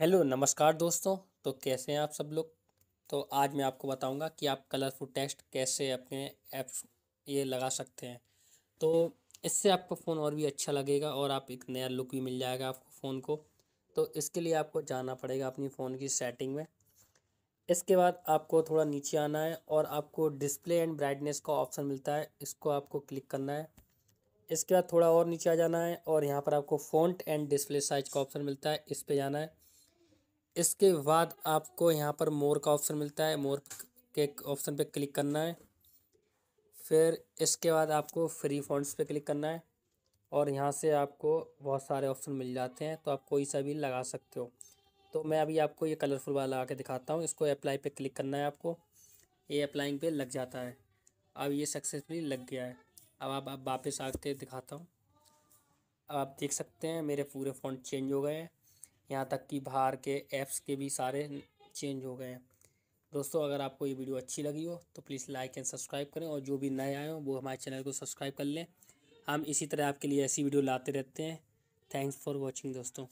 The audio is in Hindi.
हेलो नमस्कार दोस्तों तो कैसे हैं आप सब लोग तो आज मैं आपको बताऊंगा कि आप कलरफुल टेक्स्ट कैसे अपने ऐप्स ये लगा सकते हैं तो इससे आपको फ़ोन और भी अच्छा लगेगा और आप एक नया लुक भी मिल जाएगा आपको फ़ोन को तो इसके लिए आपको जाना पड़ेगा अपनी फ़ोन की सेटिंग में इसके बाद आपको थोड़ा नीचे आना है और आपको डिस्प्ले एंड ब्राइटनेस का ऑप्शन मिलता है इसको आपको क्लिक करना है इसके बाद थोड़ा और नीचे आ जाना है और यहाँ पर आपको फ़ोन एंड डिस्प्ले साइज का ऑप्शन मिलता है इस पर जाना है इसके बाद आपको यहाँ पर मोर का ऑप्शन मिलता है मोर के ऑप्शन पे क्लिक करना है फिर इसके बाद आपको फ्री फॉन्ट्स पे क्लिक करना है और यहाँ से आपको बहुत सारे ऑप्शन मिल जाते हैं तो आप कोई सा भी लगा सकते हो तो मैं अभी आपको ये कलरफुल वाला लगा के दिखाता हूँ इसको अप्लाई पे क्लिक करना है आपको ये अप्लाइंग पे लग जाता है अब ये सक्सेसफुली लग गया है अब आप, आप वापस आके दिखाता हूँ अब आप देख सकते हैं मेरे पूरे फ़ॉन्ट चेंज हो गए हैं यहाँ तक कि बाहर के ऐप्स के भी सारे चेंज हो गए हैं दोस्तों अगर आपको ये वीडियो अच्छी लगी हो तो प्लीज़ लाइक एंड सब्सक्राइब करें और जो भी नए आए हों वो हमारे चैनल को सब्सक्राइब कर लें हम इसी तरह आपके लिए ऐसी वीडियो लाते रहते हैं थैंक्स फॉर वॉचिंग दोस्तों